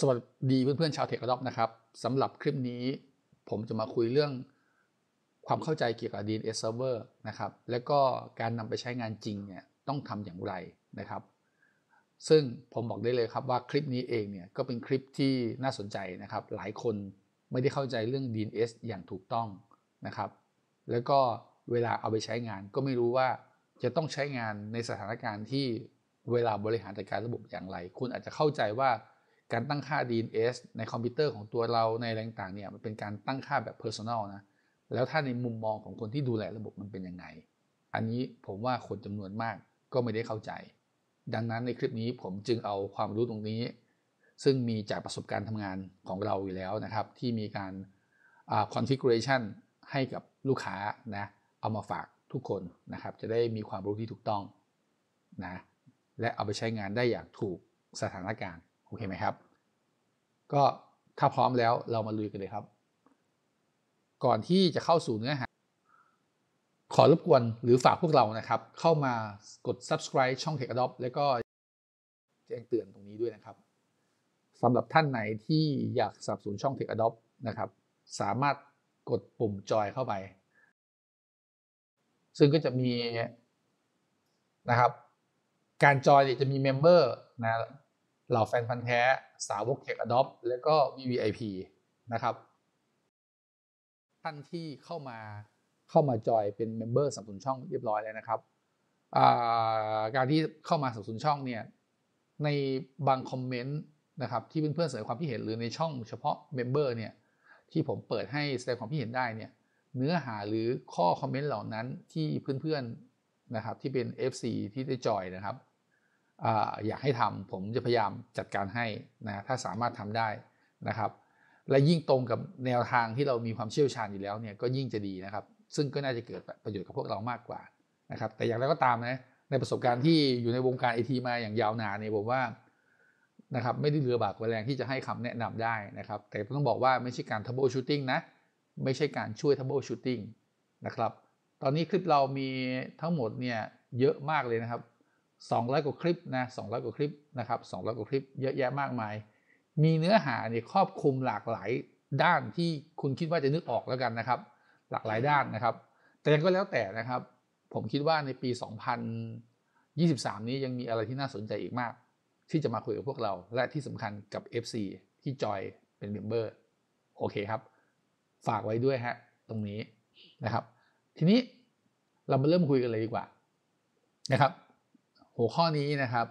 สวัสดีเพื่อน ๆ ชาวเทคนโลยนะครับสำหรับคลิปนี้ ผมจะมาคุยเรื่อง ความเข้าใจเกี่ยวกับ DNS Server นะครับและก็การนำไปใช้งานจริงเนี่ยต้องทำอย่างไรนะครับ ซึ่งผมบอกได้เลยครับว่าคลิปนี้เองเนี่ยก็เป็นคลิปที่น่าสนใจนะครับ หลายคนไม่ได้เข้าใจเรื่อง DNS อย่างถูกต้องนะครับ แล้วก็เวลาเอาไปใช้งานก็ไม่รู้ว่าจะต้องใช้งานในสถานการณ์ที่เวลาบริหารจัดการระบบอย่างไร คุณอาจจะเข้าใจว่าการตั้งค่า DNS ในคอมพิวเตอร์ของตัวเราในแรงรต่างเนี่ยมันเป็นการตั้งค่าแบบ Personal นะ แล้วถ้าในมุมมองของคนที่ดูแลระบบมันเป็นยังไง อันนี้ผมว่าคนจำนวนมากก็ไม่ได้เข้าใจ ดังนั้นในคลิปนี้ผมจึงเอาความรู้ตรงนี้ ซึ่งมีจากประสบการณ์ทำงานของเราอยู่แล้วนะครับ ที่มีการ configuration ให้กับลูกค้านะเอามาฝากทุกคนนะครับจะได้มีความรู้ที่ถูกต้องนะและเอาไปใช้งานได้อย่างถูกสถานการณ์โอเคไหมครับ ก็ถ้าพร้อมแล้วเรามาลุยกันเลยครับ ก่อนที่จะเข้าสู่เนื้อหาขอรบกวนหรือฝากพวกเรานะครับ เข้ามากด subscribe ช่อง Tech Adopt แล้วก็แจ้งเตือนตรงนี้ด้วยนะครับสำหรับท่านไหนที่อยากสับสนช่อง Tech Adopt นะครับ สามารถกดปุ่มจอยเข้าไป ซึ่งก็จะมีนะครับ การจอยจะมีเมมเบอร์นะเหล่าแฟนพันธ์แท้สาวกเทคอะดอปและก็ VVIP นะครับท่านที่เข้ามาเข้ามาจอยเป็นเมมเบอร์สัมสนช่องเรียบร้อยแล้วนะครับการที่เข้ามาสัมสนช่องเนี่ยในบางคอมเมนต์นะครับ ที่เพื่อนๆแสดงความคิดเห็นหรือในช่อง เฉพาะเมมเบอร์เนี่ยที่ผมเปิดให้แสดงความคิดเห็นได้เนี่ยเนื้อหาหรือข้อคอมเมนต์เหล่านั้นที่เพื่อนๆนะครับที่เป็น FC ที่ได้จอยนะครับอยากให้ทำผมจะพยายามจัดการให้นะถ้าสามารถทำได้นะครับ และยิ่งตรงกับแนวทางที่เรามีความเชี่ยวชาญอยู่แล้วเนี่ยก็ยิ่งจะดีนะครับ ซึ่งก็น่าจะเกิดประโยชน์กับพวกเรามากกว่านะครับแต่อย่างไรก็ตามนะในประสบการณ์ที่อยู่ในวงการไอทีมาอย่างยาวนานเนี่ยผมว่านะครับไม่ได้เรือบากแรงที่จะให้คำแนะนำได้นะครับ แต่ต้องบอกว่าไม่ใช่การทับโบชูติ้งนะไม่ใช่การช่วยทับโบชูติ้งนะครับตอนนี้คลิปเรามีทั้งหมดเนี่ยเยอะมากเลยนะครับ200 กว่า คลิปนะ200กว่าคลิปนะครับ200กว่าคลิป เยอะแยะมากมาย มีเนื้อหาเนี่ยครอบคลุมหลากหลายด้านที่คุณคิดว่าจะนึกออกแล้วกันนะครับ หลากหลายด้านนะครับ แต่ก็แล้วแต่นะครับ ผมคิดว่าในปี 2023 นี้ยังมีอะไรที่น่าสนใจอีกมาก ที่จะมาคุยกับพวกเรา และที่สำคัญกับ FC ที่จอยเป็นเมมเบอร์โอเคครับ ฝากไว้ด้วยฮะ ตรงนี้นะครับ ทีนี้เรามาเริ่มคุยกันเลยดีกว่า นะครับหัวข้อนี้นะครับ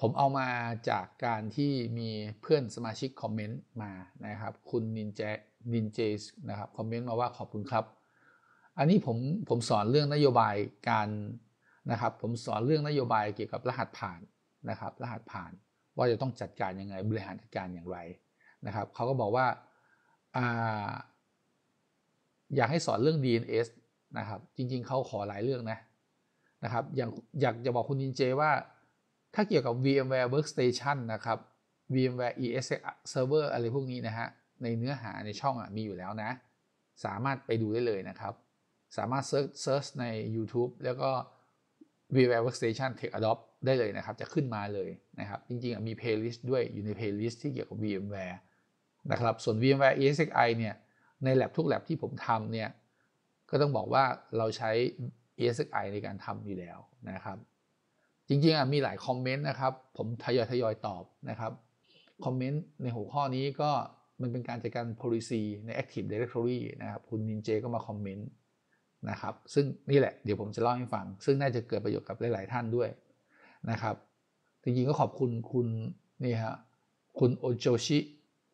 ผมเอามาจากการที่มีเพื่อนสมาชิกคอมเมนต์มานะครับ คุณ นินเจนินเจสนะครับคอมเมนต์มาว่าขอบคุณครับ อันนี้ผมผมสอนเรื่องนโยบายการนะครับ ผมสอนเรื่องนโยบายเกี่ยวกับ รหัสผ่านนะครับรหัสผ่านว่าจะต้องจัดการยังไงบริหารจัดการอย่างไรนะครับเขาก็บอกว่า อยากให้สอนเรื่อง DNS นะครับจริง ๆเขาขอหลายเรื่องนะนะครับอย่างอยากจะบอกคุณยินเจว่าถ้าเกี่ยวกับ VMware Workstation นะครับ VMware ES Server อะไรพวกนี้นะฮะ ในเนื้อหาในช่องอ่ะมีอยู่แล้วนะ สามารถไปดูได้เลยนะครับ สามารถเซิร์ชใน YouTube แล้วก็ VMware Workstation Tech Adopt ได้เลยนะครับ จะขึ้นมาเลยนะครับจริงๆมี playlist ด้วยอยู่ใน playlist ที่เกี่ยวกับ VMware นะครับส่วน VMware ESXi เนี่ยในแลบทุกแลบที่ผมทำเนี่ย ก็ต้องบอกว่าเราใช้ e s i ในการทำอยู่แล้วนะครับ จริงๆมีหลาย คอมเมนต์ นะครับ ผม ทยอยทยอยตอบนะครับ คอมเมนต์ ในหัวข้อนี้ก็ มันเป็นการจัดการ policy ใน Active Directory นะครับ คุณ นินเจก็ มา คอมเมนต์ นะครับ ซึ่งนี่ แหละ เดี๋ยวผมจะเล่าให้ฟัง ซึ่ง น่า จะเกิดประโยชน์กับ หลาย ๆ ท่านด้วยนะครับจริงๆก็ขอบคุณคุณนี่ฮะคุณโอโจชิ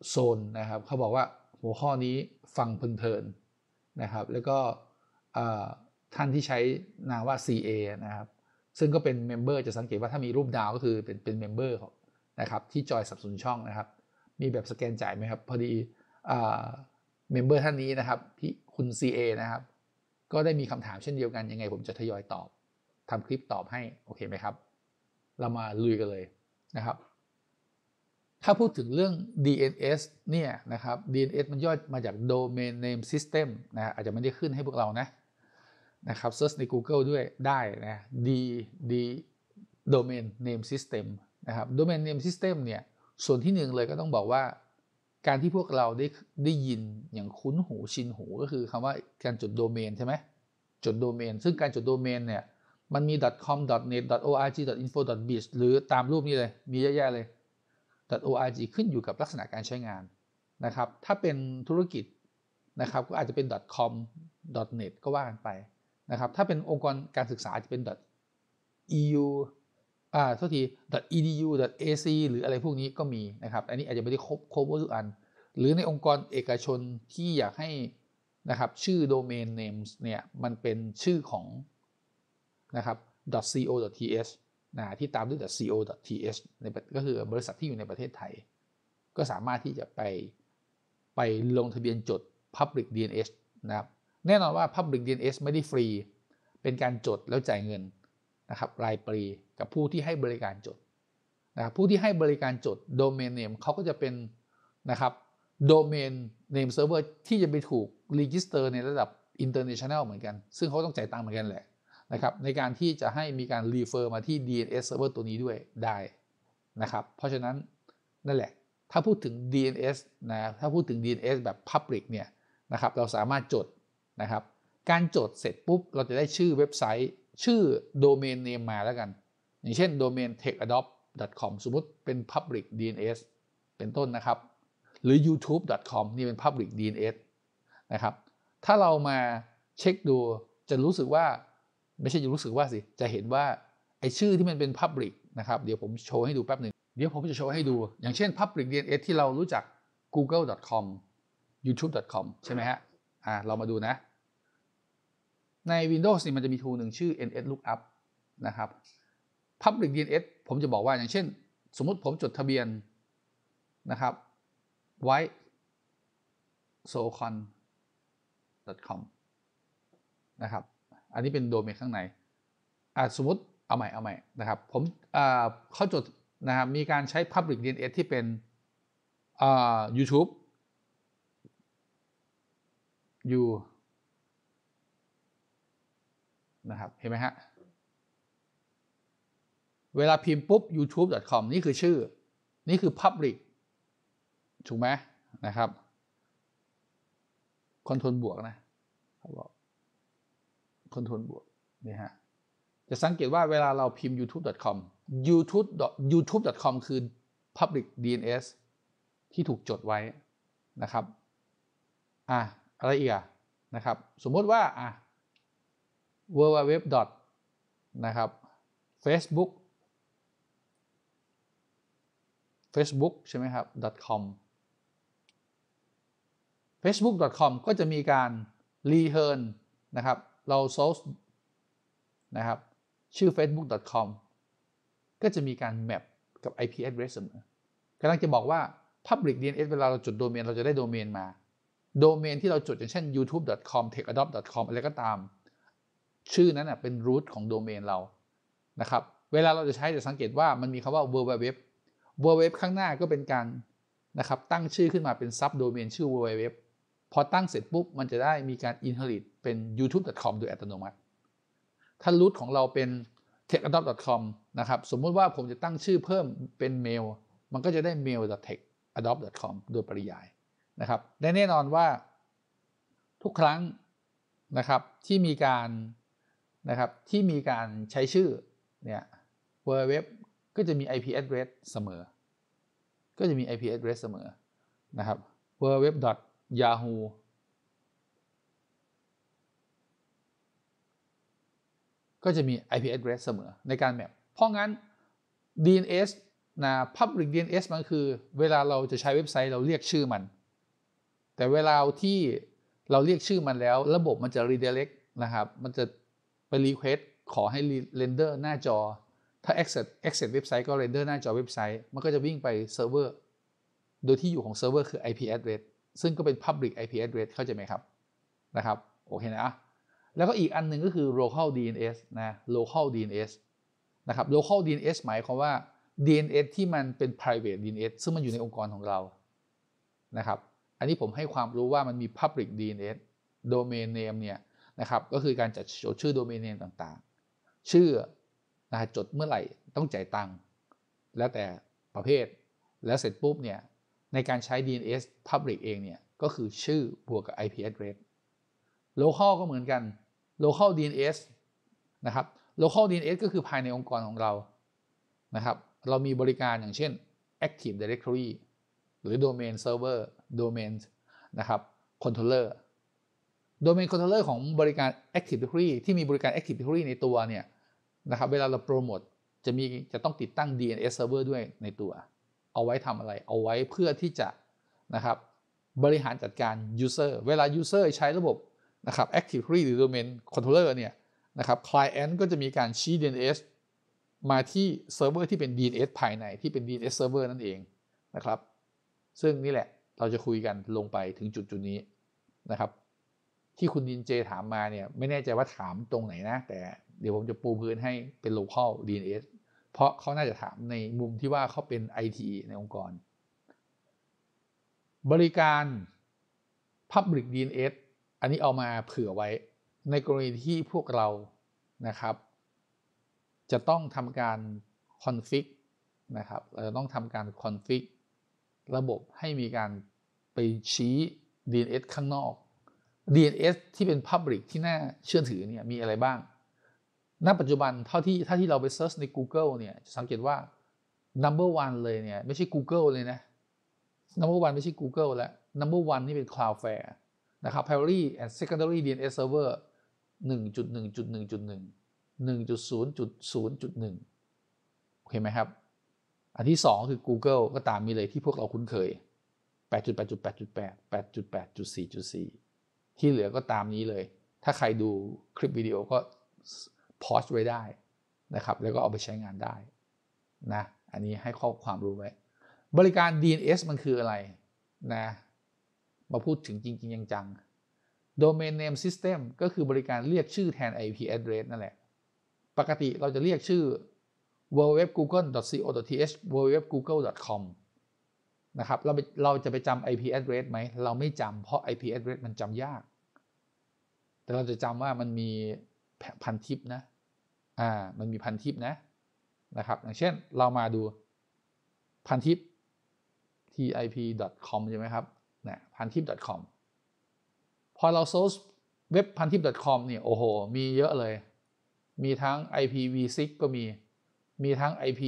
โซนนะครับเขาบอกว่าหัวข้อนี้ฟังเพลินๆนะครับ แล้วก็ท่านที่ใช้นามว่า CA นะครับ ซึ่งก็เป็นเมมเบอร์จะสังเกตว่าถ้ามีรูป ดาว ก็คือเป็นเป็นเมมเบอร์นะครับ ที่จอย สับสนช่องนะครับ มีแบบสแกนจ่ายไหมครับ พอดีเมมเบอร์ท่านนี้นะครับพี่คุณ CA นะครับ ก็ได้มีคำถามเช่นเดียวกัน ยังไง ผมจะทยอยตอบทำคลิปตอบให้ โอเคไหมครับ เรามาลุยกันเลยนะครับ ถ้าพูดถึงเรื่อง DNS เนี่ยนะครับ DNS มันย่อมาจาก Domain Name System นะอาจจะไม่ได้ขึ้นให้พวกเรานะนะครับเซิร์ชใน Google ด้วยได้ นะ d d domain name system นะครับ domain name system เนี่ย ส่วนที่หนึ่งเลยก็ต้องบอกว่า การที่พวกเราได้ได้ยินอย่างคุ้นหูชินหูก็คือคำว่าการจดโดเมนใช่ไหมจดโดเมนซึ่งการจดโดเมนเนี่ย มันมี .com .net .org .info .biz หรือตามรูปนี้เลยมีเยอะแยะเลย .org ขึ้นอยู่กับลักษณะการใช้งานนะครับ ถ้าเป็นธุรกิจนะครับก็อาจจะเป็น .com .net ก็ว่ากันไปนะครับถ้าเป็นองค์กรการศึกษาจะเป็น .eu อ่าโทษที .edu .ac หรืออะไรพวกนี้ก็มีนะครับ อันนี้อาจจะไม่ได้ครบครบทุกอัน หรือในองค์กรเอกชนที่อยากให้นะครับชื่อ domain names เนี่ยมันเป็นชื่อของนะครับ .co .th นะที่ตามด้วย .co .th ในก็คือบริษัทที่อยู่ในประเทศไทย ก็สามารถที่จะไปไปลงทะเบียนจด Public DNS นะครับแน่นอนว่า Public DNS ไม่ได้ฟรี เป็นการจดแล้วจ่ายเงินนะครับรายปีกับผู้ที่ให้บริการจดนะครับผู้ที่ให้บริการจดโดเมนเนมเขาก็จะเป็นนะครับโดเมนเนมเซิร์ฟเวอร์ที่จะไปถูกรีจิสเตอร์ในระดับอินเตอร์เนชั่นแนลเหมือนกัน ซึ่งเขาต้องจ่ายตังค์เหมือนกันแหละนะครับในการที่จะให้มีการรีเฟอร์มาที่ DNS server ตัวนี้ด้วยได้นะครับเพราะฉะนั้น นั่นแหละ ถ้าพูดถึง DNS นะถ้าพูดถึง DNS แบบ Public เนี่ยนะครับเราสามารถจดนะครับ การจดเสร็จปุ๊บ เราจะได้ชื่อเว็บไซต์ชื่อโดเมนเนมมาแล้วกัน อย่างเช่นโดเมน techadopt.com สมมติเป็น public DNS เป็นต้นนะครับ หรือ youtube.com นี่เป็น public DNS นะครับ ถ้าเรามาเช็คดูจะรู้สึกว่า ไม่ใช่จะรู้สึกว่าสิ จะเห็นว่าไอชื่อที่มันเป็น Public นะครับ เดี๋ยวผมโชว์ให้ดูแป๊บหนึ่งเดี๋ยวผมจะโชว์ให้ดู อย่างเช่น Public DNS ที่เรารู้จัก google.com youtube.com ใช่ไหมฮะ่ะเรามาดูนะ ใน Windows นี่มันจะมีทูหนึ่งชื่อ ns lookup นะครับ public dns ผมจะบอกว่าอย่างเช่นสมมติผมจดทะเบียนนะครับ ไว้ socon com นะครับ อันนี้เป็นโดเมนข้างในสมมติเอาใหม่ เอาใหม่นะครับ ผมเขาจดนะครับ มีการใช้ public dns ที่เป็น YouTube u นะครับเห็นไหมฮะเวลาพิมพ์ปุ๊บ youtube.com นี่คือชื่อ นี่คือ public ถูกไหมนะครับ คอนโทรลบวกนะเขาคอนโทรลบวกนี่ฮะจะสังเกตว่าเวลาเราพิมพ์ youtube.com youtube youtube.com คือ public DNS ที่ถูกจดไว้นะครับ อ่ะอะไรอีกอะนะครับ สมมุติว่าอ่ะ w w w นะครับ facebook facebook ใช่ไหมครับ .com facebook.com ก็จะมีการ return นะครับ เรา source นะครับ ชื่อ facebook.com ก็จะมีการ map กับ IP address เสมอกำลังจะบอกว่า public DNS เวลาเราจดโดเมน เราจะได้โดเมนมาโดเมนที่เราจดอย่างเช่น youtube.com techadopt.com อะไรก็ตาม ชื่อนั้นเป็นรูทของโดเมนเรา นะครับ เวลาเราจะใช้จะสังเกตว่ามันมีคำว่า www www ข้างหน้าก็เป็นการ นะครับ ตั้งชื่อขึ้นมาเป็นซับโดเมนชื่อ www พอตั้งเสร็จปุ๊บมันจะได้มีการ inherit เป็น youtube.com โดยอัตโนมัติ ถ้ารูทของเราเป็น techadopt.com นะครับ สมมติว่าผมจะตั้งชื่อเพิ่มเป็น mail มันก็จะได้ mail.techadopt.com โดยปริยายนะครับและแน่นอนว่าทุกครั้ง นะครับ ที่มีการนะครับ ที่มีการใช้ชื่อเนี่ยเเวอร์ว็บ ก็จะมี IP address เสมอ ก็จะมี IP address เสมอนะครับ w w w yahoo ก็จะมี IP address เสมอในการแมปเพราะงั้น DNS นะ Public DNS มันคือ เวลาเราจะใช้เว็บไซต์เราเรียกชื่อมันแต่เวลาที่เราเรียกชื่อมันแล้วระบบมันจะ redirect นะครับ มันจะไป request ขอให้ render หน้าจอ ถ้า access access เว็บไซต์ก็ render หน้าจอเว็บไซต์ มันก็จะวิ่งไปเซิร์ฟเวอร์โดยที่อยู่ของเซิร์ฟเวอร์คือ IP address ซึ่งก็เป็น public IP address เข้าใจไหมครับนะครับ โอเคนะ แล้วก็อีกอันหนึ่งก็คือ local DNS นะ local DNS นะครับ local DNS หมายความว่า DNS ที่มันเป็น private DNS ซึ่งมันอยู่ในองค์กรของเรานะครับอันนี้ผมให้ความรู้ว่ามันมี Public DNS Domain Name เนี่ย นะครับ ก็คือการ จัด ชื่อโดเมนเนมต่างๆ ชื่อนะจดเมื่อไหร่ต้องจ่ายตังค์แล้ว แต่ประเภทแล้ว เสร็จ ปุ๊บ เนี่ย ในการใช้ DNS Public เองเนี่ยก็คือชื่อบวกกับ IP address local ก็เหมือนกัน local DNS นะครับ local DNS ก็คือภายในองค์กรของเรา นะครับ เรามีบริการอย่างเช่น Active Directory หรือ Domain Server Domain นะครับ Controller Domain Controller ของบริการ Active Directory ที่มีบริการ Active Directory ในตัวเนี่ย นะครับเวลาเราโปรโมทจะมีจะต้องติดตั้ง DNS Server ด้วยในตัว เอาไว้ทำอะไรเอาไว้เพื่อที่จะนะครับ บริหารจัดการ User เวลา User ใช้ระบบนะครับ Active Directory หรือ Domain Controller เนี่ยนะครับ Client ก็จะมีการชี้ DNS มาที่เซิร์ฟเวอร์ที่เป็น DNS ภายในที่เป็น DNS Server นั่นเองนะครับ ซึ่งนี่แหละเราจะคุยกันลงไปถึงจุดจุดนี้นะครับ ที่คุณดินเจถามมาเนี่ย ไม่แน่ใจว่าถามตรงไหนนะ แต่เดี๋ยวผมจะปูพื้นให้เป็น local DNS เพราะเขาน่าจะถามในมุมที่ว่าเขาเป็น IT ในองค์กร บริการ Public DNS อันนี้เอามาเผื่อไว้ในกรณีที่พวกเรานะครับ จะต้องทำการคอนฟิกนะครับเราจะต้องทำการคอนฟิกระบบให้มีการไปชี้ DNS ข้างนอก DNS ที่เป็น Public ที่ น่า เชื่อถือเนี่ยมีอะไรบ้าง ณ ปัจจุบันเท่าที่ถ้าที่เราไปเซิร์ชใน Google เนี่ยสังเกตว่า number one เลย เนี่ย ไม่ใช่ Google เลยนะ number one ไม่ใช่ Google แล้ว number one นี่เป็น Cloudflare นะครับ primary and secondary DNS server 1.1.1.1 1.0.0.1 โอเคไหมครับอันที่ 2 คือ Google ก็ตามมีเลยที่พวกเราคุ้นเคย 8.8.8.8 8.8.4.4 ที่เหลือก็ตามนี้เลย ถ้าใครดูคลิปวิดีโอก็ พอสไว้ได้นะครับ แล้วก็เอาไปใช้งานได้นะ อันนี้ให้ข้อความรู้ไว้ บริการ DNS มันคืออะไรนะ มาพูดถึงจริงๆจัง Domain Name System ก็คือบริการเรียกชื่อแทน IP address นั่นแหละ ปกติเราจะเรียกชื่อ www.google.co.th www.google.com นะครับ เราเราจะไปจำ IP address ไหม เราไม่จำเพราะ IP address มันจำยาก แต่เราจะจำว่ามันมีพันทิปนะ อ่า มันมีพันทิปนะ นะครับ อย่างเช่น เรามาดูพันทิป tip.com ใช่ไหมครับนะพันทิป .com พอเราโซล r ์เว็บพันทิป .com เนี่ย โอ้โห มีเยอะเลย มีทั้ง IPv6 ก็มีมีทั้ง IP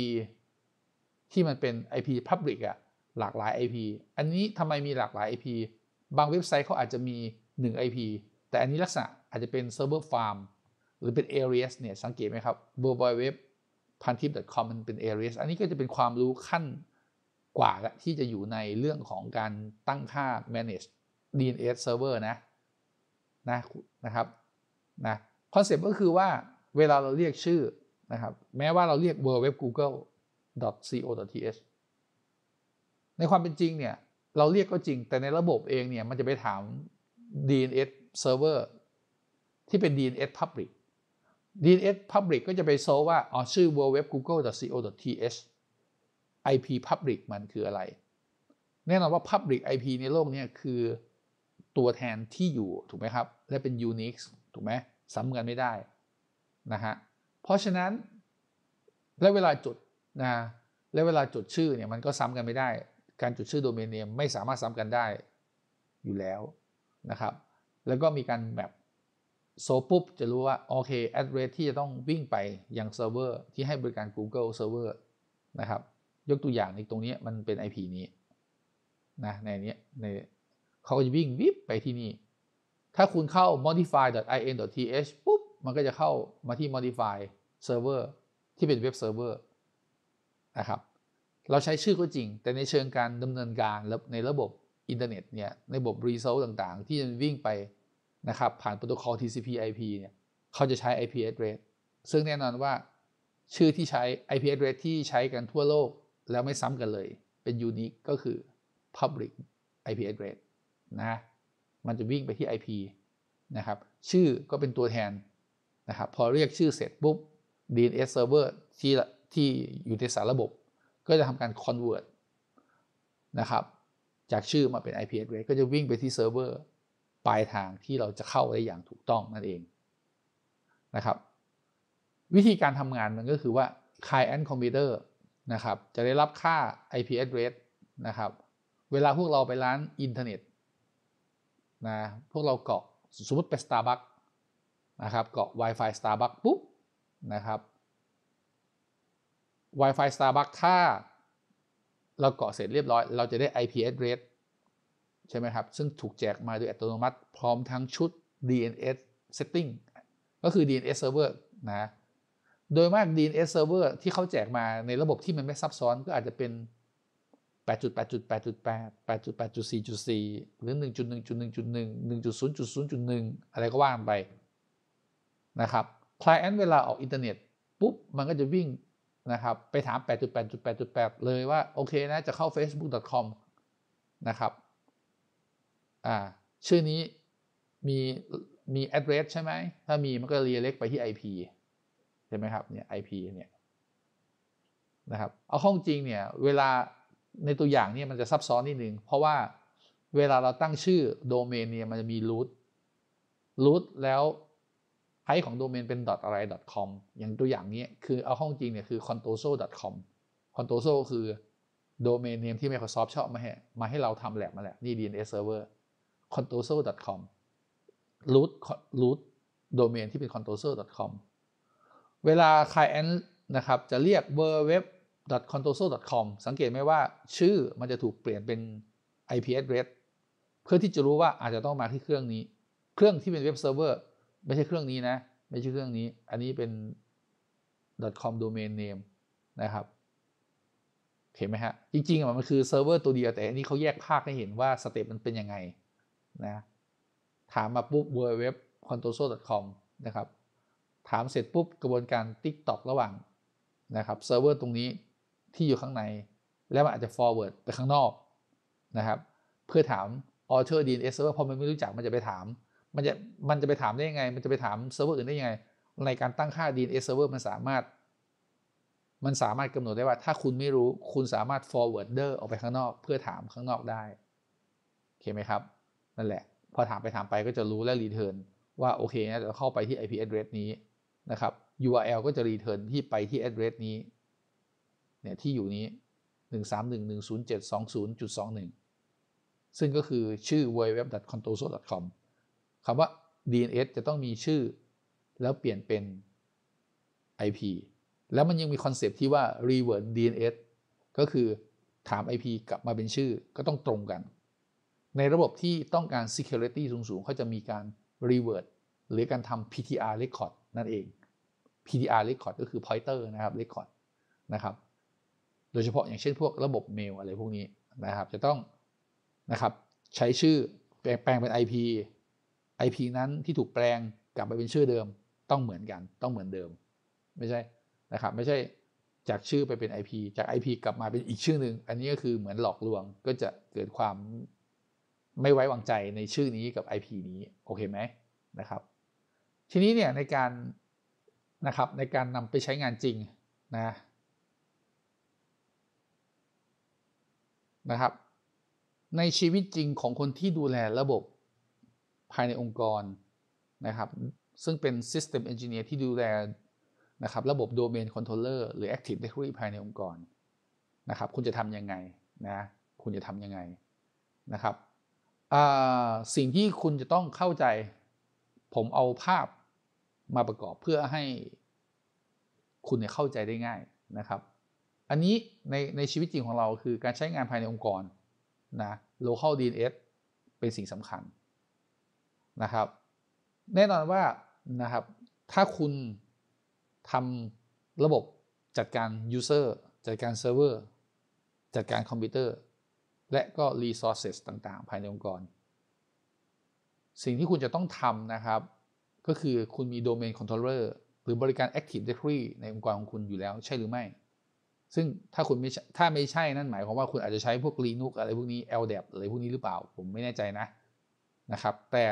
ที่มันเป็น IP Public อะหลากหลาย IP อันนี้ทำไมมีหลากหลาย IP บางเว็บไซต์เขาอาจจะมี 1 IP แต่อันนี้ลักษณะอาจจะเป็น Server Farm หรือเป็น Areas เนี่ยสังเกตไหมครับ w w w p a n t i p c o m มันเป็น Areas อันนี้ก็จะเป็นความรู้ขั้นกว่าละที่จะอยู่ในเรื่องของการตั้งค่า manage DNS server นะนะนะครับนะคอนเซปต์ก็คือว่าเวลาเราเรียกชื่อนะครับ แม้ว่าเราเรียก worldwebgoogle.co.th ในความเป็นจริงเนี่ย เราเรียกก็จริง แต่ในระบบเองเนี่ย มันจะไปถาม DNS server ที่เป็น DNS public DNS public ก็จะไปโซว่าอ๋อชื่อ worldwebgoogle.co.th IP public มันคืออะไร แน่นอนว่า public IP ในโลกนี้คือตัวแทนที่อยู่ถูกไหมครับ และเป็น Unix ถูกไหมซ้ำกันไม่ได้นะฮะเพราะฉะนั้นและเวลาจดนะและเวลาจดชื่อเนี่ยมันก็ซ้ำกันไม่ได้ การจดชื่อโดเมนเนมไม่สามารถซ้ำกันได้ อยู่แล้วนะครับ แล้วก็มีการแมปโซปุ๊บจะรู้ว่า โอเคแอดเรสที่จะต้องวิ่งไปยังเซิร์ฟเวอร์ที่ให้บริการ Google Server นะครับ ยกตัวอย่างในตรงนี้มันเป็น IP นี้ นะ ในนี้ในเขาก็จะวิ่งวิบไปที่นี่ ถ้าคุณเข้า modify.in.th ปุ๊บมันก็จะเข้ามาที่ modify เซิร์ฟเวอร์ ที่เป็นเว็บเซิร์ฟเวอร์ นะครับ เราใช้ชื่อก็จริงแต่ในเชิงการดำเนินการในระบบ อินเทอร์เน็ตเนี่ยในระบบ รีโซลต่างๆ ที่วิ่งไป นะครับ ผ่านโปรโตคอล TCP/IP เนี่ยเขาจะใช้ IP address ซึ่งแน่นอนว่าชื่อที่ใช้ IP address ที่ใช้กันทั่วโลกแล้วไม่ซ้ำกันเลย เป็นยูนิคก็คือ public IP address นะ มันจะวิ่งไปที่ IP นะครับชื่อก็เป็นตัวแทนนะครับพอเรียกชื่อเสร็จปุ๊บ DNS server ที่ที่อยู่ในสารระบบก็จะทำการ convert นะครับจากชื่อมาเป็น IP address ก็จะวิ่งไปที่เซิร์ฟเวอร์ปลายทางที่เราจะเข้าได้อย่างถูกต้องนั่นเองนะครับวิธีการทำงานมันก็คือว่า client computer นะครับจะได้รับค่า IP address นะครับเวลาพวกเราไปร้านอินเทอร์เน็ตนะพวกเราเกาะสมมติไป Starbucks นะครับเกาะ Wi-Fi Starbucks ปุ๊บนะครับ Wi-Fi Starbucks ถ้า เราเกาะเสร็จเรียบร้อย เราจะได้ IP address ใช่ไหมครับ ซึ่งถูกแจกมาโดยอัตโนมัติ พร้อมทั้งชุด DNS setting ก็คือ DNS server นะ โดยมาก DNS server ที่เขาแจกมาในระบบที่มันไม่ซับซ้อนก็อาจจะเป็น 8.8.8.8 8.8.4.4 หรือ 1.1.1.1 1.0.0.1 อะไรก็ว่างไป นะครับคล l อน n ์เวลาออกอินเทอร์เน็ตปุ๊บมันก็จะวิ่งนะครับไปถาม 8.8.8.8 เลยว่าโอเคนะจะเข้า facebook.com นะครับอ่าชื่อนี้มีมี address ใช่ไหมถ้ามีมันก็ redirect ไปที่ IP ใช่ไหมครับเนี่ย IP เนี่ยนะครับเอาห้องจริงเนี่ยเวลาในตัวอย่างเนี่ยมันจะซับซ้อนนิดนึงเพราะว่าเวลาเราตั้งชื่อโดเมนเนี่ยมันจะมีรูทรูทแล้วไอของ โดเมน เป็นอะไร .com อย่างตัวอย่างนี้ คือเอาข้อจริง เนี่ย คือ contoso com contoso คือ โดเมน เนม ที่ Microsoft ชอบมาให้มา ให้ เราทำแลบมาแหละ นี่ DNS server contoso com root root โดเมน ที่เป็น contoso com เวลา client นะ ครับ จะเรียก www contoso com สังเกตไหมว่าชื่อมันจะถูกเปลี่ยนเป็น IP address เพื่อที่จะรู้ว่าอาจจะต้องมาที่เครื่องนี้ เครื่องที่เป็นเว็บเซิร์ฟเวอร์ไม่ใช่เครื่องนี้นะ ไม่ใช่เครื่องนี้อันนี้เป็น .com domain name นะครับเห็นไหมฮะจริงๆมันคือเซิร์ฟเวอร์ตัวเดียวแต่อันนี้เขาแยกภาคให้เห็นว่าสเต็ปมันเป็นยังไงนะถามมาปุ๊บ w w w c o n t o s o c o m นะครับ ถามเสร็จปุ๊บกระบวนการ TikTok ระหว่างนะครับเซิร์ฟเวอร์ตรงนี้ที่อยู่ข้างใน แล้วมันอาจจะ forward ไปข้างนอกนะครับ เพื่อถาม alter DNS server พอมันไม่รู้จักมันจะไปถามมันจะ มันจะไปถามได้ยังไง มันจะไปถามเซิร์ฟเวอร์อื่นได้ยังไง ในการตั้งค่า DNS ฟเวอร์มันสามารถ มันสามารถกำหนดได้ว่า ถ้าคุณไม่รู้คุณสามารถ forwarder ออกไปข้างนอก เพื่อถามข้างนอกได้ โอเคไหมครับนั่นแหละพอถามไปถามไปก็จะรู้และ return ว่าโอเคนะจะเข้าไปที่ IP address นี้นะครับ URL ก็จะ return ที่ไปที่ address นี้เนี่ยที่อยู่นี้131.107.20.21 ซึ่งก็คือชื่อ w w w c o n t o l s o c o m คำว่า DNS จะต้องมีชื่อ แล้วเปลี่ยนเป็น IP แล้วมันยังมี คอนเซปที่ว่า reverse DNS ก็คือถาม IP กลับมาเป็นชื่อ ก็ต้องตรงกัน ในระบบที่ต้องการ security สูงๆเขาจะมีการ reverse หรือการทำ PTR record นั่นเอง PTR record ก็คือ pointer นะครับ record นะครับ โดยเฉพาะอย่างเช่นพวกระบบเมลอะไรพวกนี้นะครับ จะต้องนะครับใช้ชื่อแปลงเป็น IP IP นั้นที่ถูกแปลงกลับไปเป็นชื่อเดิม ต้องเหมือนกันต้องเหมือนเดิมไม่ใช่นะครับไม่ใช่จากชื่อไปเป็น IP จาก IP กลับมาเป็นอีกชื่อหนึ่ง อันนี้ก็คือเหมือนหลอกลวง ก็จะเกิดความไม่ไว้วางใจในชื่อนี้กับ IP นี้โอเคไหมนะครับทีนี้เนี่ยในการนะครับในการนำไปใช้งานจริงนะนะครับในชีวิตจริงของคนที่ดูแลระบบภายในองค์กรนะครับ ซึ่งเป็น System Engineer ที่ดูแลนะครับ ระบบ Domain Controller หรือ Active Directory ภายในองค์กร นะครับ คุณจะทำยังไง นะ คุณจะทำยังไง นะครับสิ่งที่คุณจะต้องเข้าใจ ผมเอาภาพมาประกอบเพื่อให้คุณเข้าใจได้ง่ายนะครับ อันนี้ในในชีวิตจริงของเราคือการใช้งานภายในองค์กรนะ local DNS เป็นสิ่งสำคัญนะครับ แน่นอนว่า นะครับ ถ้าคุณทำระบบจัดการ User จัดการเซิร์ฟเวอร์จัดการคอมพิวเตอร์ และก็ Resources ต่างๆ ภายในองค์กร สิ่งที่คุณจะต้องทำนะครับ ก็คือคุณมีดเมนคอนโทรลเลอร์หรือบริการ Active Directory ในองค์กรของคุณอยู่แล้วใช่หรือไม่ ซึ่งถ้าคุณไม่ถ้าไม่ใช่นั่นหมายความว่าคุณอาจจะใช้พวก Linux อะไรพวกนี้ LDAP อะไรพวกนี้หรือเปล่า ผมไม่แน่ใจนะนะครับแต่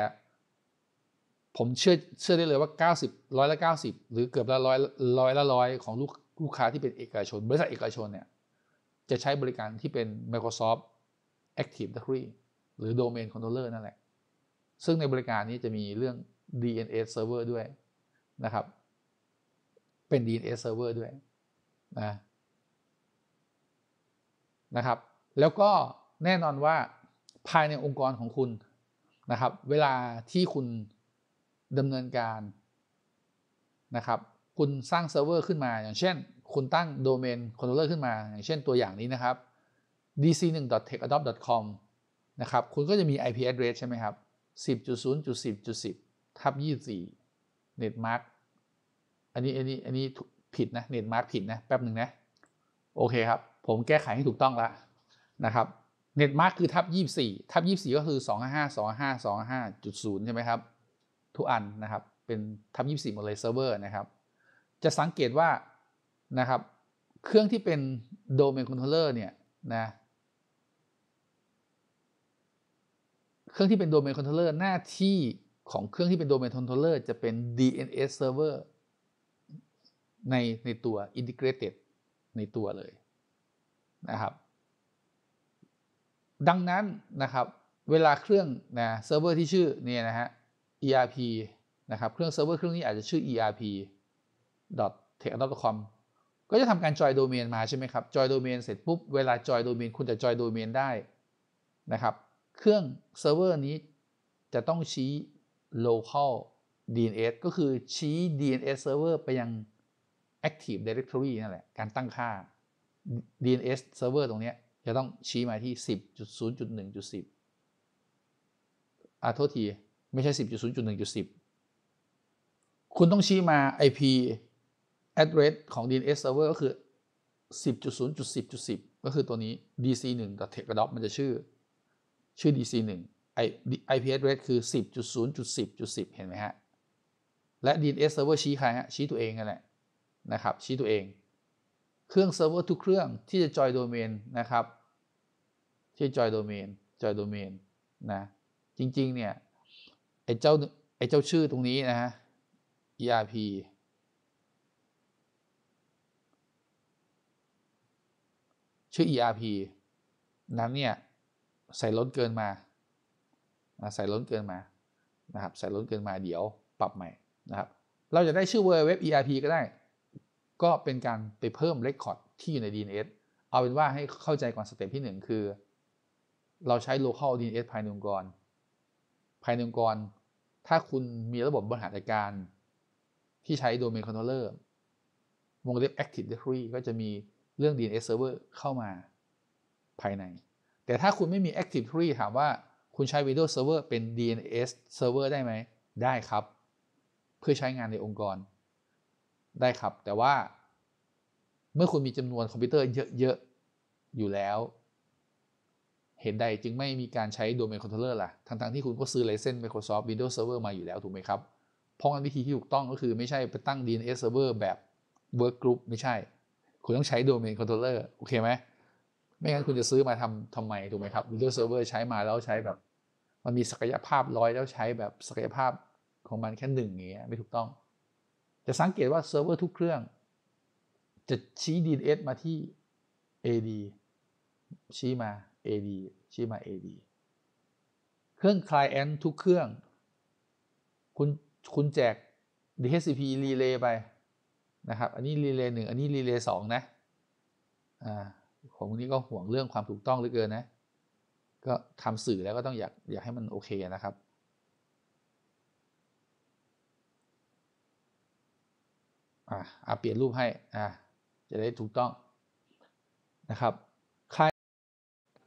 ผมเชื่อเชื่อได้เลยว่า 90ร้อยละ 90 หรือเกือบ ละร้อยร้อยละร้อยของลูกลูกค้าที่เป็นเอกชน บริษัท เอกชน เนี่ย จะใช้บริการที่เป็น Microsoft Active Directory หรือ Domain Controller นั่นแหละ ซึ่งในบริการนี้จะมีเรื่อง DNS Server ด้วยนะครับ เป็น DNS Server ด้วย นะนะครับ แล้วก็แน่นอนว่าภายในองค์กรของคุณนะครับ เวลาที่คุณดำเนินการนะครับ คุณสร้างเซิร์ฟเวอร์ขึ้นมา อย่างเช่น คุณตั้งโดเมนคอนโทรลเลอร์ขึ้นมา อย่างเช่นตัวอย่างนี้นะครับ dc1.techadopt.com นะครับ คุณก็จะมี IP address ใช่ไหมครับ 10.0.10.10ทับ24 netmark อันนี้อันนี้ อันนี้ ผิด นะ netmark ผิด นะ แป๊บหนึ่งนะ โอเคครับ ผมแก้ไขให้ถูกต้องแล้วนะครับเน็ตมาร์คือทับ24ทับ24ก็คือ 255 255 255.0ใช่ไหมครับทุกอัน นะครับ เป็นทับยี่สิบหมดเลยเซิร์ฟเวอร์นะครับ จะสังเกตว่านะครับเครื่องที่เป็นโดเมนคอนโทรลเลอร์เนี่ยนะเครื่องที่เป็นโดเมนคอนโทรลเลอร์หน้าที่ของเครื่องที่เป็นโดเมนคอนโทรลเลอร์จะเป็น DNS server ใน ในตัว integrated ในตัวเลยนะครับ ดังนั้นนะครับเวลาเครื่องนะเซิร์ฟเวอร์ที่ชื่อเนี่ยนะฮะ ERP นะครับ เครื่องเซิร์ฟเวอร์เครื่องนี้อาจจะชื่อ ERP t e c h n o c o m ก็จะทำการจอยโดเมนมาใช่ไหมครับ จอยโดเมนเสร็จปุ๊บ เวลาจอยโดเมนคุณจะจอยโดเมนได้นะครับ เครื่องเซิร์ฟเวอร์นี้จะต้องชี้ local DNS ก็คือ ชี้ DNS server ไปยัง Active Directory นั่นแหละการตั้งค่า DNS server ตรงนี้จะต้องชี้มาที่ 10.0.1.10 อ่าโทษทีไม่ใช่ 10.0.1.10 คุณต้อง ชี้มา IP address ของ DNS server ก็คือ 10.0.10.10 ก็คือตัวนี้ dc1.teladoc มันจะชื่อ ชื่อ dc1 IP address คือ 10.0.10.10 เห็นไหมฮะ และ DNS server ชี้ใครฮะชี้ตัวเองกันแหละนะครับ ชี้ตัวเอง เครื่องเซิร์ฟเวอร์ทุกเครื่องที่จะ จอยโดเมนนะครับ ที่จอยโดเมน จอยโดเมนนะจริง ๆ เนี่ยไอ้เจ้าไอ้เจ้าชื่อตรงนี้นะฮะ ERP ชื่อ ERP นั้นเนี่ย ใส่ล้นเกินมา ใส่ล้นเกินมา นะครับ ใส่ล้นเกินมา เดี๋ยวปรับใหม่นะครับ เราจะได้ชื่อเว็บ ERP ก็ได้ ก็เป็นการไปเพิ่มเรคคอร์ดที่อยู่ใน DNS เอาเป็นว่าให้เข้าใจก่อนสเต็ปที่1คือ เราใช้ local DNS ภายในองค์กร ภายในองค์กรถ้าคุณมีระบบบริหารจัดการ ที่ใช้ Domain Controller วงเล็บ Active Directory ก็จะมีเรื่อง DNS Server เข้ามา ภายใน แต่ถ้าคุณไม่มี Active Directory ถาม ว่า คุณใช้ Windows Server เป็น DNS Server ได้ไหมได้ครับ เพื่อใช้งานในองค์กร ได้ครับ แต่ว่า เมื่อคุณมีจำนวนคอมพิวเตอร์เยอะๆอยู่แล้วเหตุใดจึงไม่มีการใช้โดเมนคอนโทรเลอร์ล่ะทั้งๆ ที่คุณก็ซื้อ l ลเซน s ์ Microsoft Windows Server มาอยู่แล้ว ถูกไหมครับเพราะงั้นวิธีที่ถูกต้องก็คือไม่ใช่ไปตั้ง DNS Server แบบ Work Group ไม่ใช่ คุณต้องใช้โดเมนคอนโทรเลอร์ โอเคไหม ไม่งั้นคุณจะซื้อมาทำทำไมถูกไหมครับ Windows Server ใช้มาแล้วใช้แบบ มันมีศักยภาพร้อยแล้วใช้แบบศักยภาพของมันแค่หนึ่งอย่างเงี้ยไม่ถูกต้อง จะสังเกตว่าเซิร์ฟเวอร์ทุกเครื่อง จะชี้ DNS มาที่ AD ชี้มา AD ชี้มา AD เครื่อง Client ทุกเครื่องคุณคุณแจก DHCP Relay ไปนะครับ อันนี้ Relay 1อันนี้ Relay 2 นะอ่าองนี้ก็ห่วงเรื่องความถูกต้องเหลือเกินนะ ก็ทำสื่อแล้วก็ต้องอยากอยากให้มันโอเคนะครับอ่าเปลี่ยนรูปให้อ่าจะได้ถูกต้องนะครับ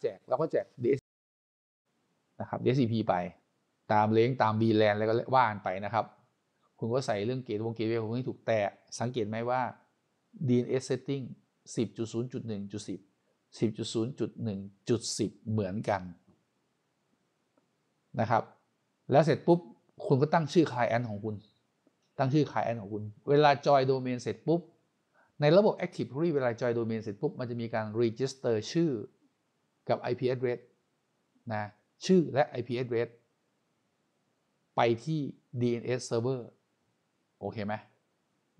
จกเราก็แจก DS นะครับ DSCP ไปตามเลงตามบีแลนแล้วก็ ว่านไปนะครับ คุณก็ใส่เรื่องเกตวงเกตเวคุณให้ถูกแต่สังเกตไหมว่า DNS setting 10.0.1.10 10.0.1.10 เหมือนกันนะครับ แล้วเสร็จปุ๊บคุณก็ตั้งชื่อ client ของคุณ ตั้งชื่อ client ของคุณ เวลาจอยโดเมนเสร็จปุ๊บ ในระบบ Active Directory เวลาจอยโดเมนเสร็จปุ๊บ มันจะมีการ register ชื่อกับ IP address นะชื่อและ IP address ไปที่ DNS server โอเคไหม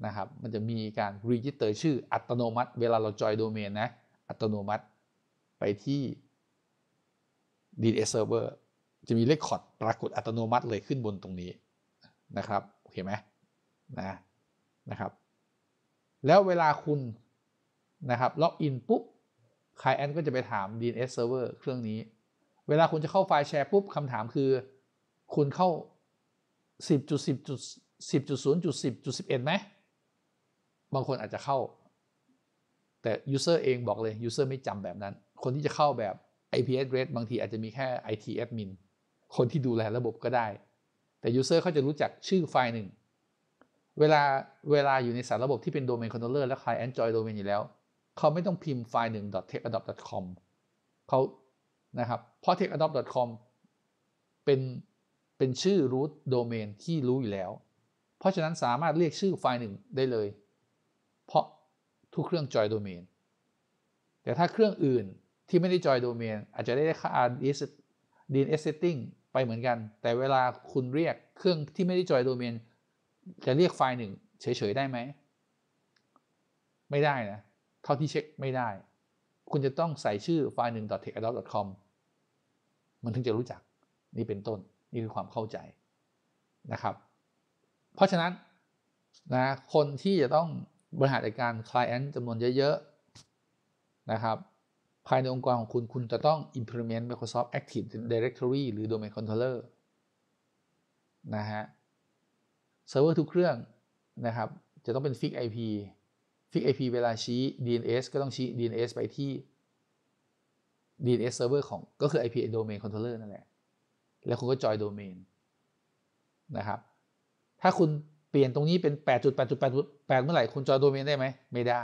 นะ ครับ มันจะมีการ register ชื่ออัตโนมัติ เวลาเราจอย โดเมน นะอัตโนมัติ ไปที่ DNS server จะมี record ปรากฏอัตโนมัติเลยขึ้นบนตรงนี้ นะ ครับ โอเคไหมนะนะครับ แล้วเวลาคุณ นะ ครับ ล็อกอินปุ๊บคลแอนก็จะไปถาม DNS Server เครื่องนี้ เวลาคุณจะเข้าไฟล์แชร์ปุ๊บคำถามคือคุณเข้า 10.10.10.0.10.11ไหมบางคนอาจจะเข้า แต่ User เองบอกเลย User ไม่จำแบบนั้น คนที่จะเข้าแบบ IP address บางทีอาจจะมีแค่ IT admin คนที่ดูแลระบบก็ได้ แต่ User เขาจะรู้จักชื่อไฟล์หนึ่ง เวลาเวลาอยู่ในสารระบบที่เป็นดเมนคอนโทรลเลอร์และ client น o i n d o m a i อยู่แล้วเขา ไม่ต้องพิมพ์ไฟล์หนึ่ง .techadopt.com เขานะครับ เพราะ techadopt.com เป็น เป็นชื่อ root domain ที่รู้ อยู่ แล้ว เพราะฉะนั้นสามารถเรียกชื่อไฟล์หนึ่งได้เลย เพราะทุกเครื่องจอยโดเมน แต่ ถ้าเครื่องอื่นที่ไม่ได้จอยโดเมนอาจจะได้ค่า DNS setting ไปเหมือนกัน แต่เวลาคุณเรียกเครื่องที่ไม่ได้จอยโดเมน จะเรียกไฟล์หนึ่งเฉย ๆ ได้ไหม ไม่ได้นะเท่าที่เช็คไม่ได้ คุณจะต้องใส่ชื่อไฟล์หนึ่ง t e c h a d o l t c o m มันถึงจะรู้จักนี่เป็นต้น นี่คือความเข้าใจนะครับเพราะฉะนั้นนะคนที่จะต้องบริหารจัดการ client จำนวนเยอะๆนะครับ ภายในองค์กรของคุณ คุณจะต้อง implement Microsoft Active Directory หรือ Domain Controller นะฮะเซิร์ฟเวอร์ทุกเครื่องนะครับจะต้องเป็น Fix IP ฟกไอพีเวลาชี้ DNS ก็ต้องชี้ DNS ไปที่ DNS server ของก็คือ IP domain controller นั่นแหละแล้วคุณก็จอยโดเมน นะครับ ถ้าคุณเปลี่ยนตรงนี้เป็น 8.8.8.8 เมื่อไหร่ คุณจอยโดเมนได้ไหมไม่ได้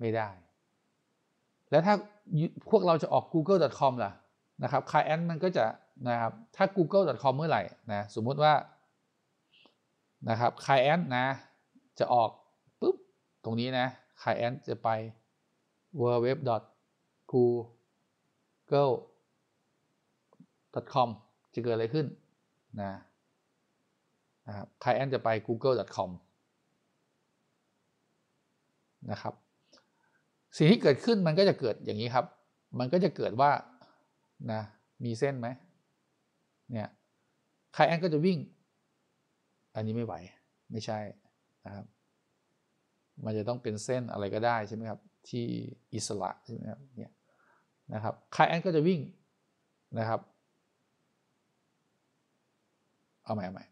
ไม่ได้ แล้วถ้าพวกเราจะออก google.com ล่ะ นะครับ client มันก็จะนะครับ ถ้า google.com เมื่อไหร่นะสมมติว่า นะครับ client นะ จะออกรงนี้นะ client จะไป w w w g o o g l e c o m จะเกิดอะไรขึ้นนะนะครับ client จะไป google.com นะครับ สิ่งที่เกิดขึ้นมันก็จะเกิดอย่างนี้ครับ มันก็จะเกิดว่านะมีเส้นไหมเนี่ยคลแอนก็จะวิ่ง อันนี้ไม่ไหวไม่ใช่นะครับมันจะต้องเป็นเส้นอะไรก็ได้ ใช่ไหมครับ ที่ อิสระใช่ไหมครับเนี่ยนะครับคายแอนก็จะวิ่งนะครับ เอาใหม่เอาใหม่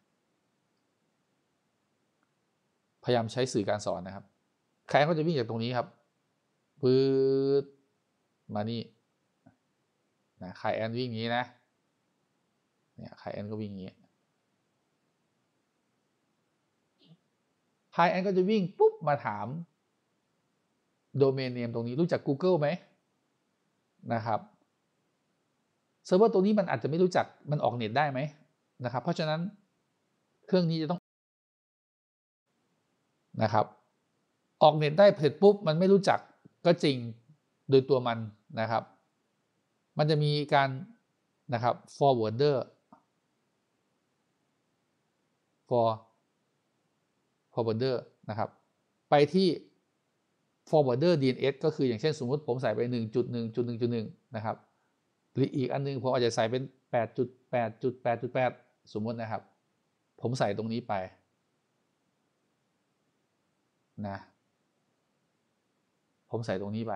พยายามใช้สื่อการสอนนะครับคายแอนก็จะวิ่งจากตรงนี้ครับปื๊ดมา นี่นะคายแอนวิ่งอย่างนี้นะเนี่ยคายแอนก็วิ่งอย่างนี้ไฮแอนก็จะวิ่งปุ๊บมาถามโดเมนเนมตรงนี้รู้จัก Google ไหมนะครับเซิร์ฟเวอร์ตัวนี้มันอาจจะไม่รู้จักมันออกเน็ตได้ไหมนะครับ เพราะฉะนั้นเครื่องนี้จะต้องนะครับ ออกเน็ตได้เสร็จปุ๊บ มันไม่รู้จักก็จริงโดยตัวมันนะครับ มันจะมีการนะครับ forwarder for forwarder นะครับ ไปที่ forwarder DNS ก็คืออย่างเช่นสมมติผมใส่ไป 1.1.1.1 นะครับ หรืออีกอันนึงผมอาจจะใส่เป็น 8.8.8.8 สมมตินะครับผมใส่ตรงนี้ไปนะผมใส่ตรงนี้ไป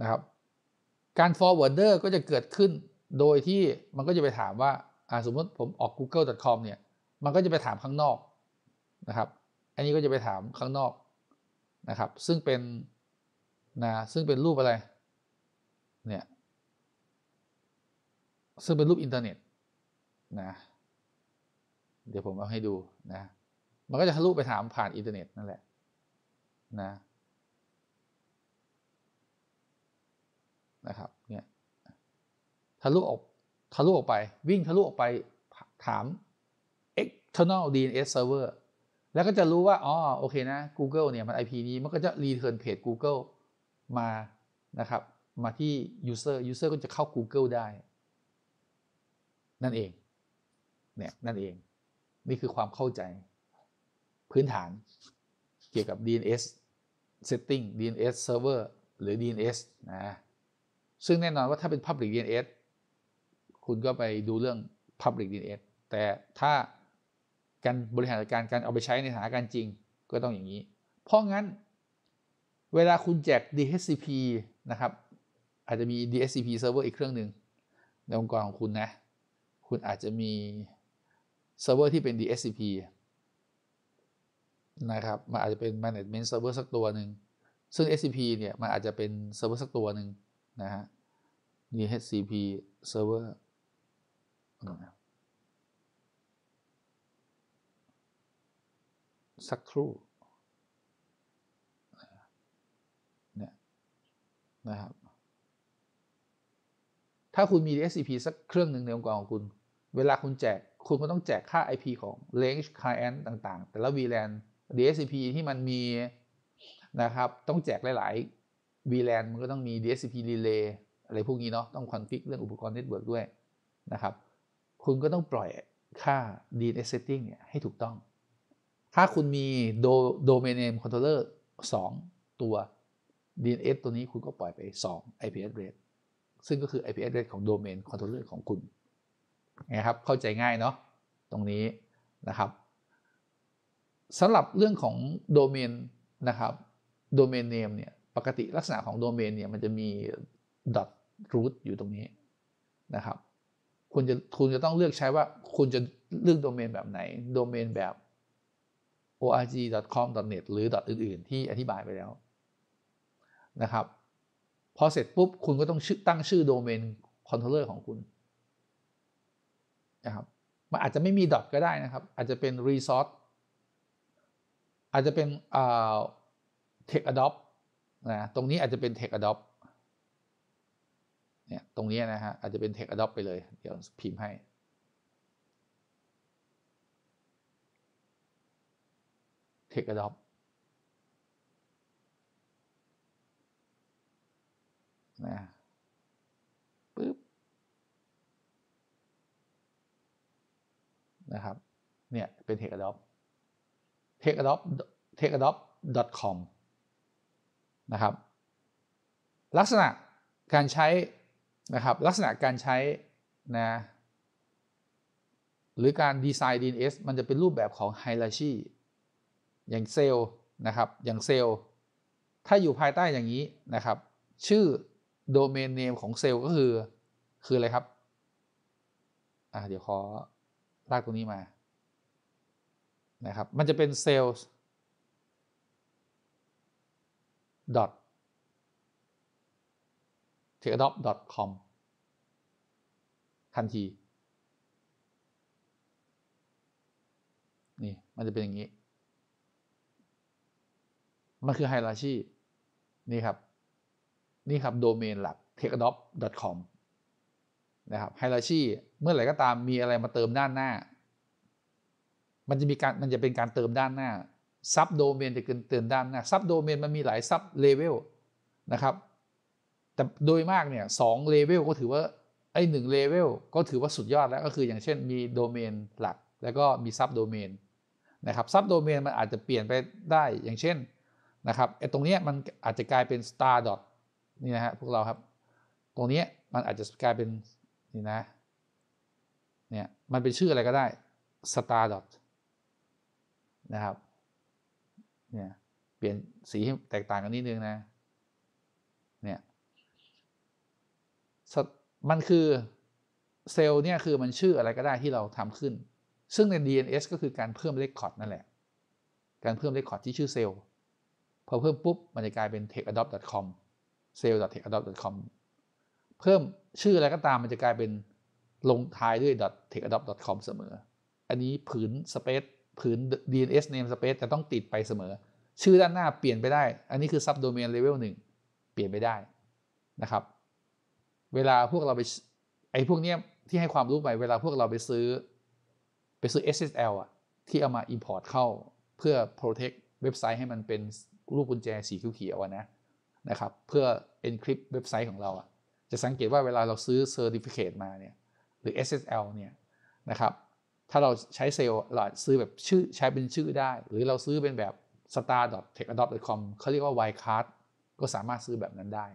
นะครับ การ forwarder ก็จะเกิดขึ้นโดยที่มันก็จะไปถามว่าสมมติผมออก google.com เนี่ย มันก็จะไปถามข้างนอกนะครับ อันนี้ก็จะไปถามข้างนอกนะครับ ซึ่งเป็นนะซึ่งเป็นรูปอะไร เนี่ย ซึ่งเป็นรูปอินเทอร์เน็ตนะ เดี๋ยวผมเอาให้ดูนะ มันก็จะทะลุไปถามผ่านอินเทอร์เน็ตนั่นแหละนะ นะครับ เนี่ย ทะลุออก ทะลุออกไป วิ่งทะลุออกไปถาม external DNS server แล้วก็จะรู้ว่า อ๋อ โอเคนะ Google เนี่ย มัน IP นี้ มันก็จะ รีเทิร์นเพจ Google มานะครับ มาที่ user user ก็จะเข้า Google ได้นั่นเอง เนี่ย นั่นเอง นี่ คือความเข้าใจพื้นฐานเกี่ยวกับ DNS setting DNS server หรือ DNS นะ ซึ่งแน่นอนว่าถ้าเป็น public DNS คุณก็ไปดูเรื่อง public DNS แต่ถ้าการบริหารจัดการการเอาไปใช้ในสถานการณ์จริงก็ต้องอย่างนี้ เพราะงั้น เวลาคุณแจก DHCP นะครับ อาจจะมี DHCP server อีกเครื่องหนึ่งในองค์กรของคุณนะ คุณอาจจะมีเซิร์ฟเวอร์ที่เป็น DHCP นะครับมันอาจจะเป็น management server สักตัวหนึ่ง ซึ่ง SCP เนี่ยมันอาจจะเป็นเซิร์ฟเวอร์สักตัวหนึ่งนะฮะ DHCP server นะครับสักครู่เนี่ยนะครับ ถ้าคุณมี DSCP สักเครื่องหนึ่งในองค์กรของ คุณ เวลาคุณแจกคุณก็ต้องแจกค่า IP ของ range client ต่าง ๆ แต่ละ VLAN DSCP ที่ มัน มี นะ ครับ ต้องแจกหลาย ๆ VLAN มัน ก็ต้องมี DSCP relay อะไรพวกนี้ เนาะต้องคอนฟิก เรื่อง อุปกรณ์เน็ตเวิร์กด้วยนะครับคุณก็ต้องปล่อยค่า DNS setting เนี่ยให้ถูกต้องถ้าคุณมีโดเมนเนมคอนโทรลเลอร์2ตัว DNS ตัวนี้คุณก็ปล่อยไป 2 IP address ซึ่งก็คือ IP address ของโดเมนคอนโทรลเลอร์ของคุณนะครับ เข้าใจง่ายเนาะตรงนี้นะครับสำหรับเรื่องของโดเมนนะครับโดเมนเนมเนี่ยปกติลักษณะของโดเมนเนี่ยมันจะมี .root อยู่ตรงนี้นะครับคุณจะคุณจะต้องเลือกใช้ว่าคุณจะเลือกโดเมนแบบไหนโดเมนแบบ org.com.net หรืออื่น ๆที่อธิบายไปแล้วนะครับ พอเสร็จ ปุ๊บ คุณก็ต้องตั้งชื่อ โดเมนคอนโทรลเลอร์ของคุณนะครับมันอาจจะไม่มี .dot ก็ได้นะครับ อาจจะเป็น resource อาจจะเป็น tech adopt นะตรงนี้อาจจะเป็น tech adopt เนี่ยตรงนี้ นะฮะอาจจะเป็น tech adopt ไปเลย เดี๋ยวพิมพ์ให้ Take a d p นะปึ๊บนะครับ เนี่ยเป็น Take Adopt Take Adopt Take Adopt com นะครับ ลักษณะการใช้นะครับ ลักษณะการใช้นะ หรือการดีไซน์ DNS มันจะเป็นรูปแบบของ hierarchy อย่างเซลล์นะครับ อย่างเซลล์ ถ้าอยู่ภายใต้อย่างนี้นะครับ ชื่อ โดเมน เนม ของเซลล์ก็คือคือ อะไร ครับอ่าเดี๋ยวขอ ลากตรงนี้มา นะครับ มันจะเป็นเซล e s dot t e a d o p com ทันที นี่ มันจะเป็นอย่างนี้มัน คือไฮราชีนี่ ครับ นี่ ครับ โดเมนหลัก t e c h a d o p c o m นะครับไฮราชีเมื่อไหร่ ก็ตามมีอะไรมาเติมด้านหน้า มันจะ มี การ มันจะเป็นการเติมด้านหน้าซับโดเมนจะเกินเติมด้าน หน้าซับโดเมนมัน มีหลายซับเลเวลนะครับ แต่ โดยมาก เนี่ยสองเลเวลก็ถือว่า ไอ้หนึ่งเลเวลก็ถือว่าสุดยอดแล้วก็คืออย่างเช่น มีโดเมนหลัก แล้วก็มีซับโดเมนนะครับซับโดเมนมันอาจจะเปลี่ยนไปได้อย่างเช่นนะครับไอ้ตรงนี้มันอาจจะกลายเป็น star dot นี่นะฮะพวกเราครับ ตรงนี้มันอาจจะกลายเป็นนี่นะ เนี่ย มันเป็นชื่ออะไรก็ได้ star dot นะครับ เนี่ยเปลี่ยนสีให้แตกต่างกันนิดนึงนะ เนี่ย มันคือเซลล์เนี่ยคือมันชื่ออะไรก็ได้ที่เราทำขึ้น ซึ่งใน DNS ก็คือ การเพิ่มเลคคอร์ดนั่นแหละ การเพิ่มเลคคอร์ดที่ชื่อเซลล์พอเพิ่ม ปุ๊บ มันจะกลายเป็น techadopt.com sale.techadopt.com เพิ่มชื่ออะไรก็ตามมันจะกลายเป็นลงท้ายด้วย .techadopt.com เสมอ อันนี้ผืน space ผืน DNS name space จะต้องติดไปเสมอ ชื่อด้านหน้าเปลี่ยนไปได้ อันนี้คือ subdomain level 1 เปลี่ยนไปได้นะครับ เวลาพวกเราไปไอ้พวกเนี้ย ที่ให้ความรู้ไปเวลาพวกเราไปซื้อไปซื้อ SSL อ่ะที่เอามา import เข้า เพื่อ protect เว็บไซต์ให้มันเป็นรูปกุญแจสีเขียวๆนะนะครับเพื่อ encrypt เว็บไซต์ของเราอะจะสังเกตว่าเวลาเราซื้อ certificate มาเนี่ยหรือ SSL เนี่ยนะครับถ้าเราใช้เซลล์เราซื้อแบบชื่อใช้เป็นชื่อได้หรือเราซื้อเป็นแบบ star.techadopt.com เขาเรียกว่า wildcard ก็สามารถซื้อแบบนั้นได้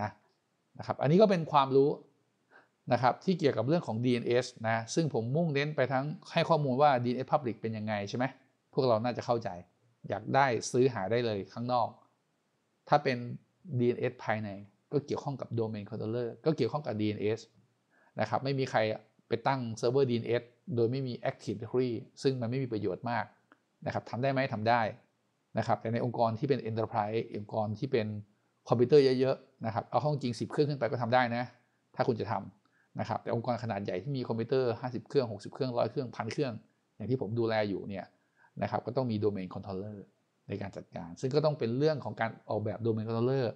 นะนะครับอันนี้ก็เป็นความรู้นะครับที่เกี่ยวกับเรื่องของ DNS นะซึ่งผมมุ่งเน้นไปทั้งให้ข้อมูลว่า DNS Public เป็นยังไงใช่ไหมพวกเราน่าจะเข้าใจอยากได้ซื้อหาได้เลยข้างนอก ถ้าเป็น DNS ภายในก็เกี่ยวข้องกับโดเมนคอนโทรเลอร์ก็เกี่ยวข้องกับ DNS นะครับไม่มีใครไปตั้งเซิร์ฟเวอร์ DNS โดยไม่มี Active Directory ซึ่งมันไม่มีประโยชน์มากนะครับทำได้ไหมทำได้นะครับแต่ในองค์กรที่เป็น Enterprise องค์กรที่เป็นคอมพิวเตอร์เยอะๆนะครับเอาห้องจริง 10 เครื่องขึ้นไปก็ทำได้นะ ถ้าคุณจะทำนะครับแต่องค์กรขนาดใหญ่ที่มีคอมพิวเตอร์ 50 เครื่อง 60 เครื่อง100เครื่องพันเครื่องอย่างที่ผมดูแลอยู่เนี่ยนะครับก็ต้องมีโดเมนคอนโทรลเลอร์ในการจัดการ ซึ่งก็ต้องเป็นเรื่องของการออกแบบโดเมนคอนโทรลเลอร์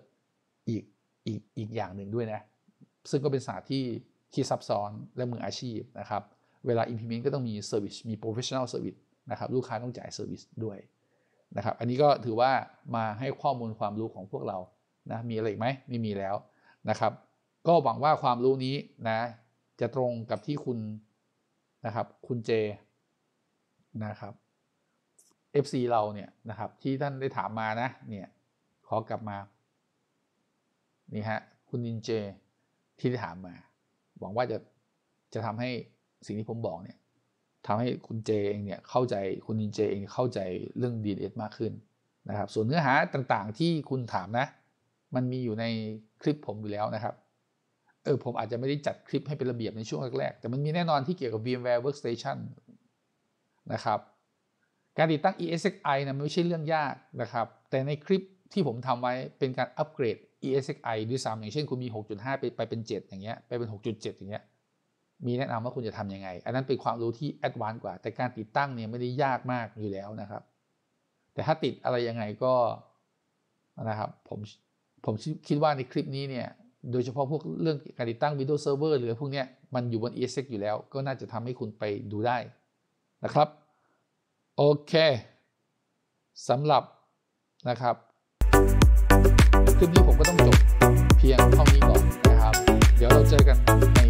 อีกอีกอีกอย่างหนึ่งด้วยนะ ซึ่งก็เป็นศาสตร์ที่ที่ซับซ้อนและมืออาชีพนะครับ เวลา implement ก็ต้องมี service มี professional service นะครับ ลูกค้าต้องจ่าย service ด้วยนะครับ อันนี้ก็ถือว่ามาให้ข้อมูลความรู้ของพวกเรานะมีอะไรอีกไหมไม่มีแล้วนะครับ ก็หวังว่าความรู้นี้นะ จะตรงกับที่คุณนะครับ คุณเจนะครับ FC เราเนี่ยนะครับ ที่ ท่านได้ถามมานะ เนี่ยขอกลับมานี่ฮะคุณ นินเจที่ได้ถามมา หวังว่าจะจะทำให้สิ่งที่ผมบอกเนี่ยทำให้คุณเจเองเนี่ยเข้าใจคุณนินเจ เอง เข้าใจเรื่อง DNS มากขึ้นนะครับ ส่วนเนื้อหาต่างๆที่คุณถามนะ มันมีอยู่ในคลิปผมอยู่แล้วนะครับเออผมอาจจะ ไม่ ได้ จัด คลิปให้ เป็น ระเบียบในช่วงแรกๆแต่มันมีแน่นอนที่เกี่ยวกับ VMware Workstation นะครับการติดตั้ง ESXi นะไม่ใช่เรื่องยากนะครับ แต่ในคลิปที่ผมทำไว้เป็นการอัปเกรด ESXi ด้วยซ้ำอย่างเช่น คุณมี 6.5 ไปไปเป็น 7 อย่างเงี้ยไปเป็น 6.7 อย่างเงี้ย มีแนะนำว่าคุณจะทำยังไง อันนั้นเป็นความรู้ที่แอดวานซ์กว่า แต่การติดตั้งเนี่ยไม่ได้ยากมากอยู่แล้วนะครับ แต่ถ้าติดอะไรยังไงก็นะครับผมผมคิดว่าในคลิปนี้เนี่ย โดยเฉพาะพวกเรื่องการติดตั้ง Windows Server หรือพวกเนี้ยมันอยู่บน ESX อยู่แล้ว ก็น่าจะทำให้คุณไปดูได้นะครับโอเค สำหรับนะครับคลิปนี้ผมก็ต้องจบเพียงเท่านี้ก่อนนะครับ เดี๋ยวเราเจอกันใน